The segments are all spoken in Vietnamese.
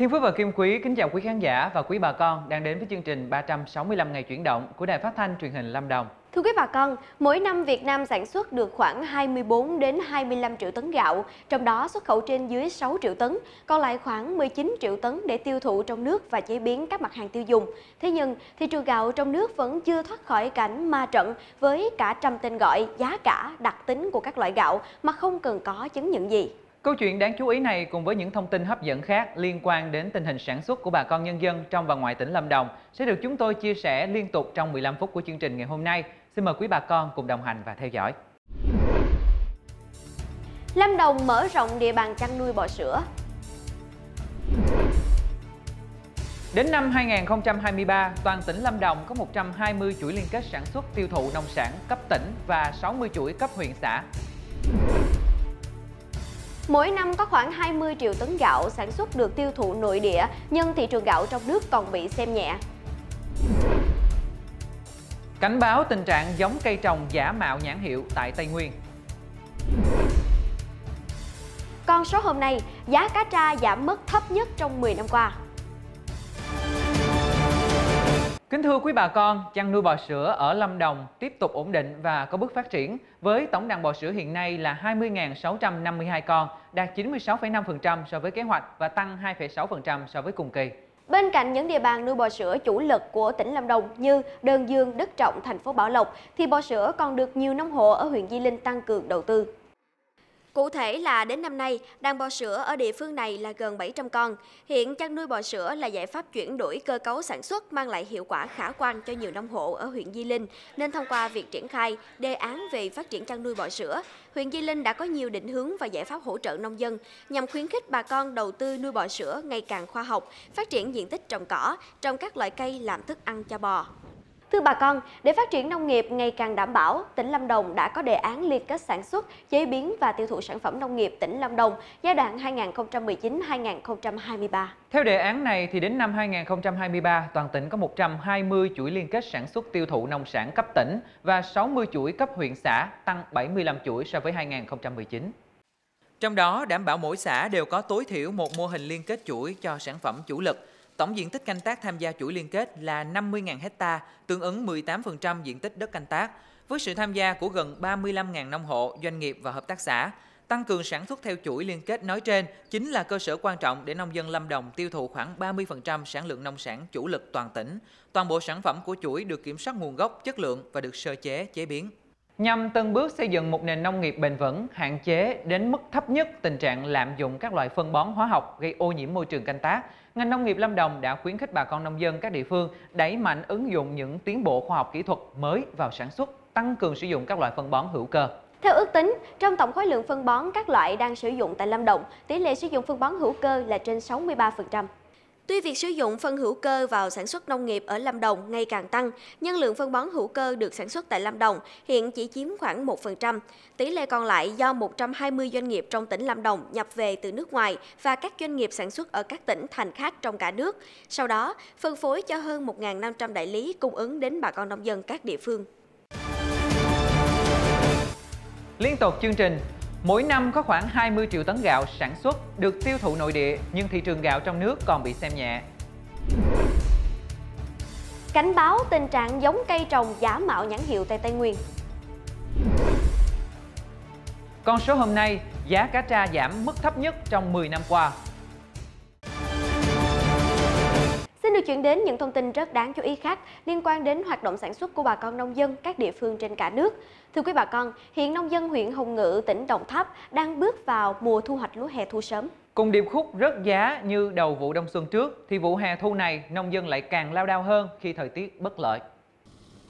Thiên Phước và Kim Quý kính chào quý khán giả và quý bà con đang đến với chương trình 365 ngày chuyển động của Đài Phát thanh Truyền hình Lâm Đồng. Thưa quý bà con, mỗi năm Việt Nam sản xuất được khoảng 24 đến 25 triệu tấn gạo, trong đó xuất khẩu trên dưới 6 triệu tấn, còn lại khoảng 19 triệu tấn để tiêu thụ trong nước và chế biến các mặt hàng tiêu dùng. Thế nhưng, thị trường gạo trong nước vẫn chưa thoát khỏi cảnh ma trận với cả trăm tên gọi, giá cả, đặc tính của các loại gạo mà không cần có chứng nhận gì. Câu chuyện đáng chú ý này cùng với những thông tin hấp dẫn khác liên quan đến tình hình sản xuất của bà con nhân dân trong và ngoài tỉnh Lâm Đồng sẽ được chúng tôi chia sẻ liên tục trong 15 phút của chương trình ngày hôm nay. Xin mời quý bà con cùng đồng hành và theo dõi. Lâm Đồng mở rộng địa bàn chăn nuôi bò sữa. Đến năm 2023, toàn tỉnh Lâm Đồng có 120 chuỗi liên kết sản xuất tiêu thụ nông sản cấp tỉnh và 60 chuỗi cấp huyện xã. Mỗi năm có khoảng 20 triệu tấn gạo sản xuất được tiêu thụ nội địa, nhưng thị trường gạo trong nước còn bị xem nhẹ. Cảnh báo tình trạng giống cây trồng giả mạo nhãn hiệu tại Tây Nguyên. Con số hôm nay, giá cá tra giảm mức thấp nhất trong 10 năm qua. Kính thưa quý bà con, chăn nuôi bò sữa ở Lâm Đồng tiếp tục ổn định và có bước phát triển với tổng đàn bò sữa hiện nay là 20.652 con đạt 96,5% so với kế hoạch và tăng 2,6% so với cùng kỳ. Bên cạnh những địa bàn nuôi bò sữa chủ lực của tỉnh Lâm Đồng như Đơn Dương, Đức Trọng, thành phố Bảo Lộc, thì bò sữa còn được nhiều nông hộ ở huyện Di Linh tăng cường đầu tư. Cụ thể là đến năm nay, đàn bò sữa ở địa phương này là gần 700 con. Hiện chăn nuôi bò sữa là giải pháp chuyển đổi cơ cấu sản xuất mang lại hiệu quả khả quan cho nhiều nông hộ ở huyện Di Linh, nên thông qua việc triển khai đề án về phát triển chăn nuôi bò sữa, huyện Di Linh đã có nhiều định hướng và giải pháp hỗ trợ nông dân nhằm khuyến khích bà con đầu tư nuôi bò sữa ngày càng khoa học, phát triển diện tích trồng cỏ, trồng các loại cây làm thức ăn cho bò. Thưa bà con, để phát triển nông nghiệp ngày càng đảm bảo, tỉnh Lâm Đồng đã có đề án liên kết sản xuất, chế biến và tiêu thụ sản phẩm nông nghiệp tỉnh Lâm Đồng giai đoạn 2019-2023. Theo đề án này, thì đến năm 2023, toàn tỉnh có 120 chuỗi liên kết sản xuất tiêu thụ nông sản cấp tỉnh và 60 chuỗi cấp huyện xã, tăng 75 chuỗi so với 2019. Trong đó, đảm bảo mỗi xã đều có tối thiểu một mô hình liên kết chuỗi cho sản phẩm chủ lực, Tổng diện tích canh tác tham gia chuỗi liên kết là 50.000 ha, tương ứng 18% diện tích đất canh tác, với sự tham gia của gần 35.000 nông hộ, doanh nghiệp và hợp tác xã. Tăng cường sản xuất theo chuỗi liên kết nói trên chính là cơ sở quan trọng để nông dân Lâm Đồng tiêu thụ khoảng 30% sản lượng nông sản chủ lực toàn tỉnh. Toàn bộ sản phẩm của chuỗi được kiểm soát nguồn gốc, chất lượng và được sơ chế, chế biến. Nhằm từng bước xây dựng một nền nông nghiệp bền vững, hạn chế đến mức thấp nhất tình trạng lạm dụng các loại phân bón hóa học gây ô nhiễm môi trường canh tác, ngành nông nghiệp Lâm Đồng đã khuyến khích bà con nông dân các địa phương đẩy mạnh ứng dụng những tiến bộ khoa học kỹ thuật mới vào sản xuất, tăng cường sử dụng các loại phân bón hữu cơ. Theo ước tính, trong tổng khối lượng phân bón các loại đang sử dụng tại Lâm Đồng, tỷ lệ sử dụng phân bón hữu cơ là trên 63%. Tuy việc sử dụng phân hữu cơ vào sản xuất nông nghiệp ở Lâm Đồng ngày càng tăng, nhưng lượng phân bón hữu cơ được sản xuất tại Lâm Đồng hiện chỉ chiếm khoảng 1%. Tỷ lệ còn lại do 120 doanh nghiệp trong tỉnh Lâm Đồng nhập về từ nước ngoài và các doanh nghiệp sản xuất ở các tỉnh thành khác trong cả nước. Sau đó, phân phối cho hơn 1.500 đại lý cung ứng đến bà con nông dân các địa phương. Liên tục chương trình Mỗi năm có khoảng 20 triệu tấn gạo sản xuất được tiêu thụ nội địa nhưng thị trường gạo trong nước còn bị xem nhẹ. Cảnh báo tình trạng giống cây trồng giả mạo nhãn hiệu tại Tây Nguyên. Con số hôm nay, giá cá tra giảm mức thấp nhất trong 10 năm qua. Xin được chuyển đến những thông tin rất đáng chú ý khác liên quan đến hoạt động sản xuất của bà con nông dân các địa phương trên cả nước. Thưa quý bà con, hiện nông dân huyện Hồng Ngự, tỉnh Đồng Tháp đang bước vào mùa thu hoạch lúa hè thu sớm. Cùng điệp khúc rất giá như đầu vụ đông xuân trước, thì vụ hè thu này nông dân lại càng lao đao hơn khi thời tiết bất lợi.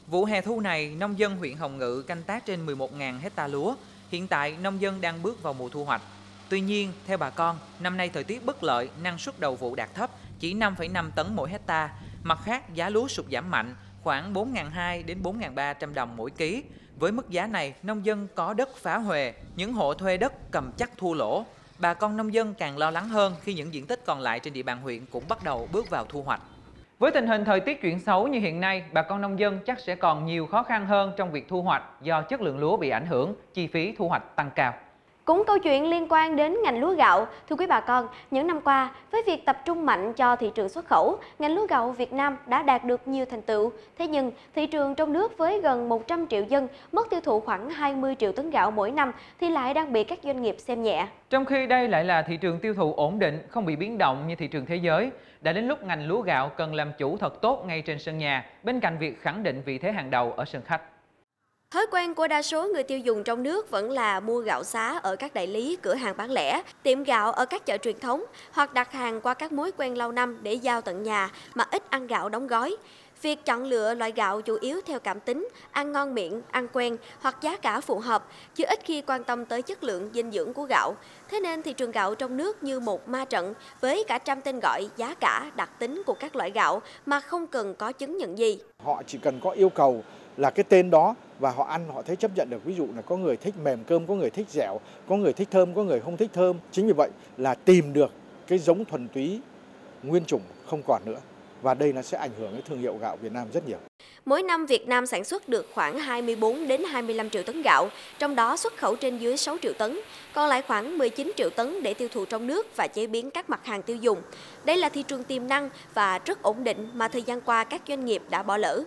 Vụ hè thu này, nông dân huyện Hồng Ngự canh tác trên 11.000 hecta lúa. Hiện tại, nông dân đang bước vào mùa thu hoạch. Tuy nhiên, theo bà con, năm nay thời tiết bất lợi, năng suất đầu vụ đạt thấp chỉ 5,5 tấn mỗi hecta. Mặt khác, giá lúa sụt giảm mạnh, khoảng 4.200 đến 4.300 đồng mỗi ký. Với mức giá này, nông dân có đất phá huề, những hộ thuê đất cầm chắc thua lỗ. Bà con nông dân càng lo lắng hơn khi những diện tích còn lại trên địa bàn huyện cũng bắt đầu bước vào thu hoạch. Với tình hình thời tiết chuyển xấu như hiện nay, bà con nông dân chắc sẽ còn nhiều khó khăn hơn trong việc thu hoạch do chất lượng lúa bị ảnh hưởng, chi phí thu hoạch tăng cao. Cũng câu chuyện liên quan đến ngành lúa gạo. Thưa quý bà con, những năm qua, với việc tập trung mạnh cho thị trường xuất khẩu, ngành lúa gạo Việt Nam đã đạt được nhiều thành tựu. Thế nhưng, thị trường trong nước với gần 100 triệu dân, mất tiêu thụ khoảng 20 triệu tấn gạo mỗi năm thì lại đang bị các doanh nghiệp xem nhẹ. Trong khi đây lại là thị trường tiêu thụ ổn định, không bị biến động như thị trường thế giới, đã đến lúc ngành lúa gạo cần làm chủ thật tốt ngay trên sân nhà, bên cạnh việc khẳng định vị thế hàng đầu ở sân khách. Thói quen của đa số người tiêu dùng trong nước vẫn là mua gạo xá ở các đại lý, cửa hàng bán lẻ, tiệm gạo ở các chợ truyền thống hoặc đặt hàng qua các mối quen lâu năm để giao tận nhà mà ít ăn gạo đóng gói. Việc chọn lựa loại gạo chủ yếu theo cảm tính, ăn ngon miệng, ăn quen hoặc giá cả phù hợp, chứ ít khi quan tâm tới chất lượng dinh dưỡng của gạo. Thế nên thị trường gạo trong nước như một ma trận với cả trăm tên gọi, giá cả, đặc tính của các loại gạo mà không cần có chứng nhận gì. Họ chỉ cần có yêu cầu là cái tên đó và họ ăn họ thấy chấp nhận được ví dụ là có người thích mềm cơm có người thích dẻo có người thích thơm có người không thích thơm chính vì vậy là tìm được cái giống thuần túy nguyên chủng không còn nữa và đây nó sẽ ảnh hưởng đến thương hiệu gạo Việt Nam rất nhiều. Mỗi năm Việt Nam sản xuất được khoảng 24 đến 25 triệu tấn gạo, trong đó xuất khẩu trên dưới 6 triệu tấn, còn lại khoảng 19 triệu tấn để tiêu thụ trong nước và chế biến các mặt hàng tiêu dùng. Đây là thị trường tiềm năng và rất ổn định mà thời gian qua các doanh nghiệp đã bỏ lỡ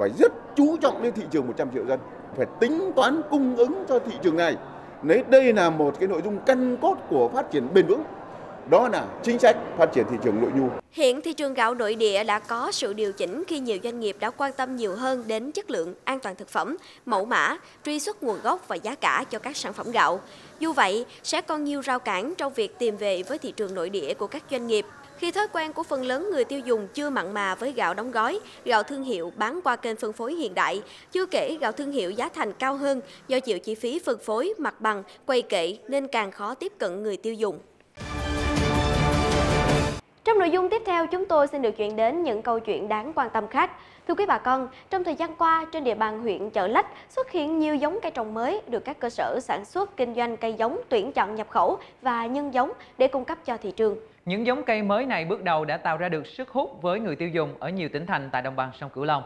phải rất chú trọng đến thị trường 100 triệu dân, phải tính toán cung ứng cho thị trường này. Đấy đây là một cái nội dung căn cốt của phát triển bền vững. Đó là chính sách phát triển thị trường nội nhu. Hiện thị trường gạo nội địa đã có sự điều chỉnh khi nhiều doanh nghiệp đã quan tâm nhiều hơn đến chất lượng, an toàn thực phẩm, mẫu mã, truy xuất nguồn gốc và giá cả cho các sản phẩm gạo. Dù vậy, sẽ còn nhiều rào cản trong việc tìm về với thị trường nội địa của các doanh nghiệp. Khi thói quen của phần lớn người tiêu dùng chưa mặn mà với gạo đóng gói, gạo thương hiệu bán qua kênh phân phối hiện đại, chưa kể gạo thương hiệu giá thành cao hơn do chịu chi phí phân phối, mặt bằng, quay kệ nên càng khó tiếp cận người tiêu dùng. Trong nội dung tiếp theo, chúng tôi xin được chuyển đến những câu chuyện đáng quan tâm khác. Thưa quý bà con, trong thời gian qua trên địa bàn huyện Chợ Lách xuất hiện nhiều giống cây trồng mới được các cơ sở sản xuất kinh doanh cây giống tuyển chọn nhập khẩu và nhân giống để cung cấp cho thị trường. Những giống cây mới này bước đầu đã tạo ra được sức hút với người tiêu dùng ở nhiều tỉnh thành tại đồng bằng sông Cửu Long.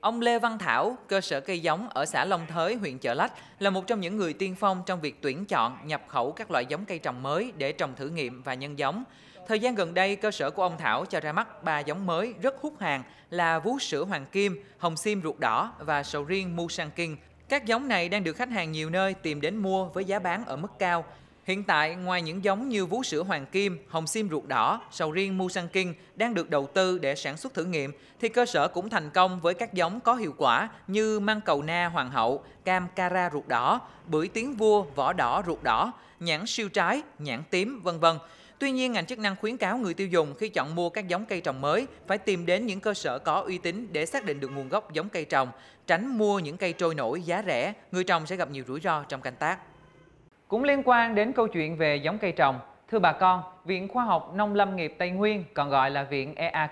Ông Lê Văn Thảo, cơ sở cây giống ở xã Long Thới, huyện Chợ Lách, là một trong những người tiên phong trong việc tuyển chọn, nhập khẩu các loại giống cây trồng mới để trồng thử nghiệm và nhân giống. Thời gian gần đây, cơ sở của ông Thảo cho ra mắt ba giống mới rất hút hàng là vú sữa hoàng kim, hồng sim ruột đỏ và sầu riêng Musang King. Các giống này đang được khách hàng nhiều nơi tìm đến mua với giá bán ở mức cao. Hiện tại, ngoài những giống như vú sữa hoàng kim, hồng sim ruột đỏ, sầu riêng Musang King đang được đầu tư để sản xuất thử nghiệm, thì cơ sở cũng thành công với các giống có hiệu quả như măng cầu na hoàng hậu, cam cara ruột đỏ, bưởi tiếng vua vỏ đỏ ruột đỏ, nhãn siêu trái, nhãn tím, vân vân. Tuy nhiên, ngành chức năng khuyến cáo người tiêu dùng khi chọn mua các giống cây trồng mới phải tìm đến những cơ sở có uy tín để xác định được nguồn gốc giống cây trồng, tránh mua những cây trôi nổi giá rẻ, người trồng sẽ gặp nhiều rủi ro trong canh tác. Cũng liên quan đến câu chuyện về giống cây trồng, thưa bà con, Viện Khoa học Nông Lâm nghiệp Tây Nguyên, còn gọi là Viện EA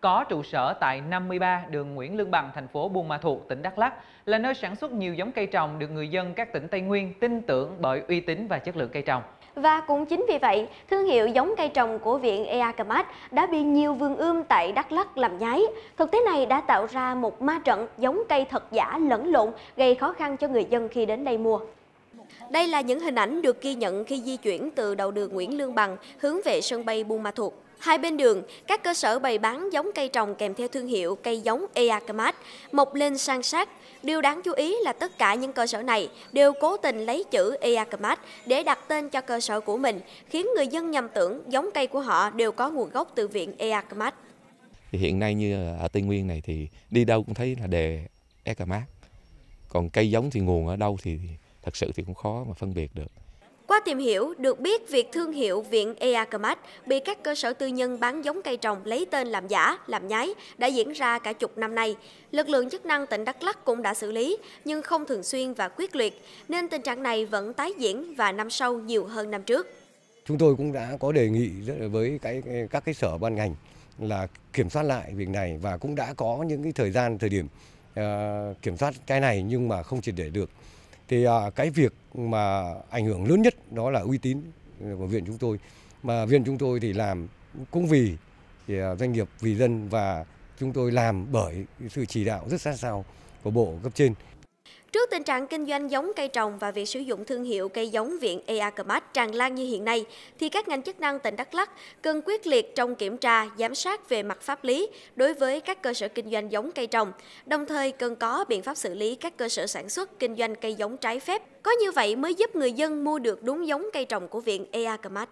có trụ sở tại 53 đường Nguyễn Lương Bằng, thành phố Buôn Ma Thuột, tỉnh Đắk Lắk, là nơi sản xuất nhiều giống cây trồng được người dân các tỉnh Tây Nguyên tin tưởng bởi uy tín và chất lượng cây trồng. Và cũng chính vì vậy, thương hiệu giống cây trồng của viện EACAMAT đã bị nhiều vườn ươm tại Đắk Lắk làm nhái. Thực tế này đã tạo ra một ma trận giống cây thật giả lẫn lộn, gây khó khăn cho người dân khi đến đây mua. Đây là những hình ảnh được ghi nhận khi di chuyển từ đầu đường Nguyễn Lương Bằng hướng về sân bay Buôn Ma Thuột. Hai bên đường, các cơ sở bày bán giống cây trồng kèm theo thương hiệu cây giống Eacamat mọc lên san sát. Điều đáng chú ý là tất cả những cơ sở này đều cố tình lấy chữ Eacamat để đặt tên cho cơ sở của mình, khiến người dân nhầm tưởng giống cây của họ đều có nguồn gốc từ viện Eacamat. hiện nay như ở Tây Nguyên này thì đi đâu cũng thấy là đề Eacamat. Còn cây giống thì nguồn ở đâu thì thật sự thì cũng khó mà phân biệt được. Qua tìm hiểu, được biết việc thương hiệu viện Eacamat bị các cơ sở tư nhân bán giống cây trồng lấy tên làm giả, làm nhái đã diễn ra cả chục năm nay. Lực lượng chức năng tỉnh Đắk Lắk cũng đã xử lý, nhưng không thường xuyên và quyết liệt, nên tình trạng này vẫn tái diễn và năm sau nhiều hơn năm trước. Chúng tôi cũng đã có đề nghị với cái các cái sở ban ngành là kiểm soát lại việc này và cũng đã có những cái thời gian thời điểm uh, kiểm soát cái này nhưng mà không triệt để được thì à, cái việc mà ảnh hưởng lớn nhất đó là uy tín của viện chúng tôi mà viện chúng tôi thì làm cũng vì à, doanh nghiệp vì dân và chúng tôi làm bởi sự chỉ đạo rất sát sao của bộ cấp trên Trước tình trạng kinh doanh giống cây trồng và việc sử dụng thương hiệu cây giống viện EACOMAT tràn lan như hiện nay, thì các ngành chức năng tỉnh Đắk Lắk cần quyết liệt trong kiểm tra, giám sát về mặt pháp lý đối với các cơ sở kinh doanh giống cây trồng, đồng thời cần có biện pháp xử lý các cơ sở sản xuất kinh doanh cây giống trái phép. Có như vậy mới giúp người dân mua được đúng giống cây trồng của viện EACOMAT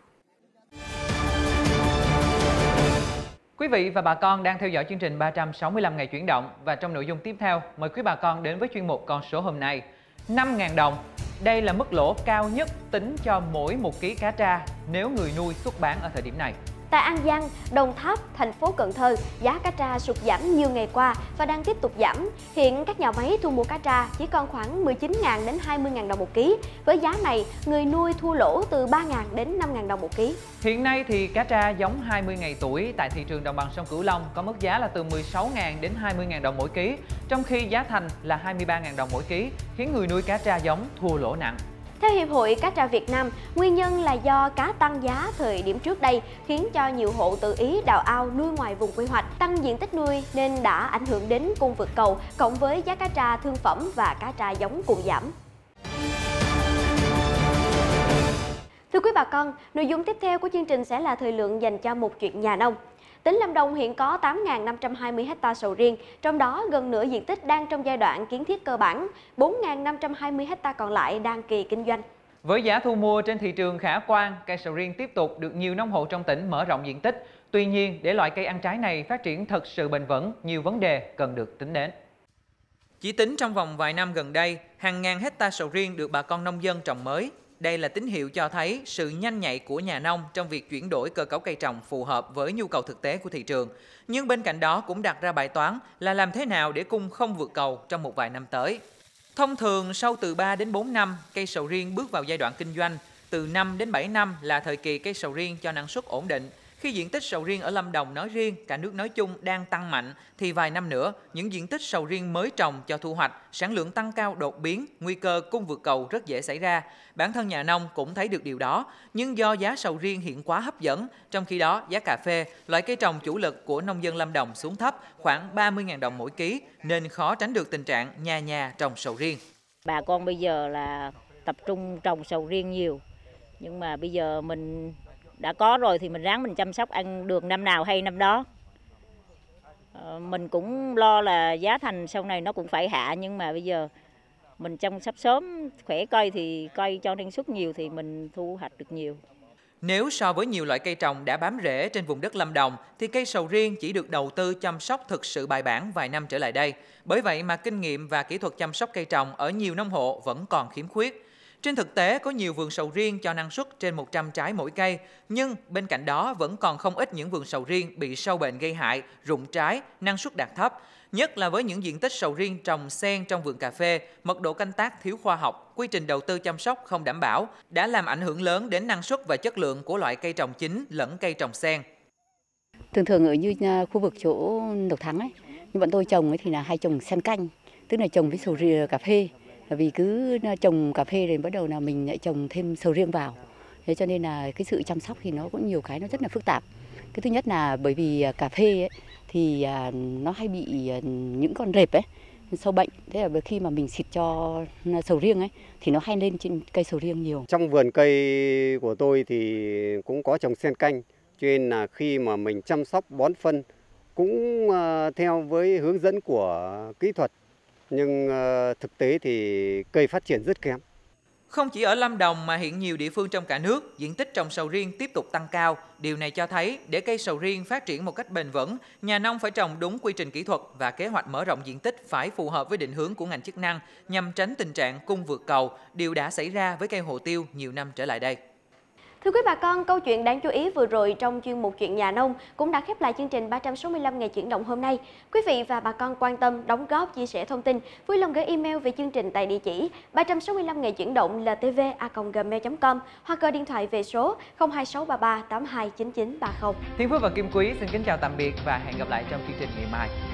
Quý vị và bà con đang theo dõi chương trình 365 ngày chuyển động và trong nội dung tiếp theo mời quý bà con đến với chuyên mục con số hôm nay 5.000 đồng. Đây là mức lỗ cao nhất tính cho mỗi một ký cá tra nếu người nuôi xuất bán ở thời điểm này. Tại An Giang, Đồng Tháp, thành phố Cần Thơ, giá cá tra sụt giảm nhiều ngày qua và đang tiếp tục giảm. Hiện các nhà máy thu mua cá tra chỉ còn khoảng 19.000 đến 20.000 đồng một ký. Với giá này, người nuôi thua lỗ từ 3.000 đến 5.000 đồng một ký. Hiện nay thì cá tra giống 20 ngày tuổi tại thị trường đồng bằng sông Cửu Long có mức giá là từ 16.000 đến 20.000 đồng mỗi ký, trong khi giá thành là 23.000 đồng mỗi ký, khiến người nuôi cá tra giống thua lỗ nặng. Theo Hiệp hội Cá tra Việt Nam, nguyên nhân là do cá tăng giá thời điểm trước đây khiến cho nhiều hộ tự ý đào ao nuôi ngoài vùng quy hoạch, tăng diện tích nuôi nên đã ảnh hưởng đến cung vượt cầu cộng với giá cá tra thương phẩm và cá tra giống cùng giảm. Thưa quý bà con, nội dung tiếp theo của chương trình sẽ là thời lượng dành cho một chuyện nhà nông. Tỉnh Lâm Đồng hiện có 8.520 ha sầu riêng, trong đó gần nửa diện tích đang trong giai đoạn kiến thiết cơ bản, 4.520 ha còn lại đang kỳ kinh doanh. Với giá thu mua trên thị trường khả quan, cây sầu riêng tiếp tục được nhiều nông hộ trong tỉnh mở rộng diện tích. Tuy nhiên, để loại cây ăn trái này phát triển thật sự bền vững, nhiều vấn đề cần được tính đến. Chỉ tính trong vòng vài năm gần đây, hàng ngàn hecta sầu riêng được bà con nông dân trồng mới, đây là tín hiệu cho thấy sự nhanh nhạy của nhà nông trong việc chuyển đổi cơ cấu cây trồng phù hợp với nhu cầu thực tế của thị trường. Nhưng bên cạnh đó cũng đặt ra bài toán là làm thế nào để cung không vượt cầu trong một vài năm tới. Thông thường sau từ 3 đến 4 năm, cây sầu riêng bước vào giai đoạn kinh doanh. Từ 5 đến 7 năm là thời kỳ cây sầu riêng cho năng suất ổn định khi diện tích sầu riêng ở Lâm Đồng nói riêng, cả nước nói chung đang tăng mạnh, thì vài năm nữa, những diện tích sầu riêng mới trồng cho thu hoạch, sản lượng tăng cao đột biến, nguy cơ cung vượt cầu rất dễ xảy ra. Bản thân nhà nông cũng thấy được điều đó, nhưng do giá sầu riêng hiện quá hấp dẫn, trong khi đó giá cà phê, loại cây trồng chủ lực của nông dân Lâm Đồng xuống thấp khoảng 30.000 đồng mỗi ký, nên khó tránh được tình trạng nhà nhà trồng sầu riêng. Bà con bây giờ là tập trung trồng sầu riêng nhiều, nhưng mà bây giờ mình đã có rồi thì mình ráng mình chăm sóc ăn được năm nào hay năm đó ờ, mình cũng lo là giá thành sau này nó cũng phải hạ nhưng mà bây giờ mình chăm sóc sớm khỏe cây thì cây cho năng suất nhiều thì mình thu hoạch được nhiều. Nếu so với nhiều loại cây trồng đã bám rễ trên vùng đất Lâm Đồng thì cây sầu riêng chỉ được đầu tư chăm sóc thực sự bài bản vài năm trở lại đây. Bởi vậy mà kinh nghiệm và kỹ thuật chăm sóc cây trồng ở nhiều nông hộ vẫn còn khiếm khuyết. Trên thực tế, có nhiều vườn sầu riêng cho năng suất trên 100 trái mỗi cây, nhưng bên cạnh đó vẫn còn không ít những vườn sầu riêng bị sâu bệnh gây hại, rụng trái, năng suất đạt thấp, nhất là với những diện tích sầu riêng trồng sen trong vườn cà phê, mật độ canh tác thiếu khoa học, quy trình đầu tư chăm sóc không đảm bảo đã làm ảnh hưởng lớn đến năng suất và chất lượng của loại cây trồng chính lẫn cây trồng sen. Thường thường ở như à, khu vực chỗ Độc Thắng ấy, như bọn tôi trồng ấy thì là hay trồng sen canh, tức là trồng với sầu riêng cà phê vì cứ ờ, trồng cà phê thì bắt đầu là mình lại trồng thêm sầu riêng vào thế cho nên là cái sự chăm sóc thì nó cũng nhiều cái nó rất là phức tạp cái thứ nhất là bởi vì ờ, cà phê ấy, thì ờ, nó hay bị những con rệp ấy sâu bệnh thế là khi mà mình xịt cho sầu riêng ấy thì nó hay lên trên cây sầu riêng nhiều trong vườn cây của tôi thì cũng có trồng sen canh cho nên là khi mà mình chăm sóc bón phân cũng theo với hướng dẫn của kỹ thuật nhưng ờ, thực tế thì cây phát triển rất kém. Không chỉ ở Lâm Đồng mà hiện nhiều địa phương trong cả nước, diện tích trồng sầu riêng tiếp tục tăng cao. Điều này cho thấy để cây sầu riêng phát triển một cách bền vững, nhà nông phải trồng đúng quy trình kỹ thuật và kế hoạch mở rộng diện tích phải phù hợp với định hướng của ngành chức năng nhằm tránh tình trạng cung vượt cầu, điều đã xảy ra với cây hồ tiêu nhiều năm trở lại đây. Thưa quý bà con, câu chuyện đáng chú ý vừa rồi trong chuyên mục chuyện nhà nông cũng đã khép lại chương trình 365 ngày chuyển động hôm nay. Quý vị và bà con quan tâm, đóng góp, chia sẻ thông tin, vui lòng gửi email về chương trình tại địa chỉ 365 ngày chuyển động ltva.gmail.com hoặc gọi điện thoại về số 02633 829930. Thiên Phước và Kim Quý xin kính chào tạm biệt và hẹn gặp lại trong chương trình ngày mai.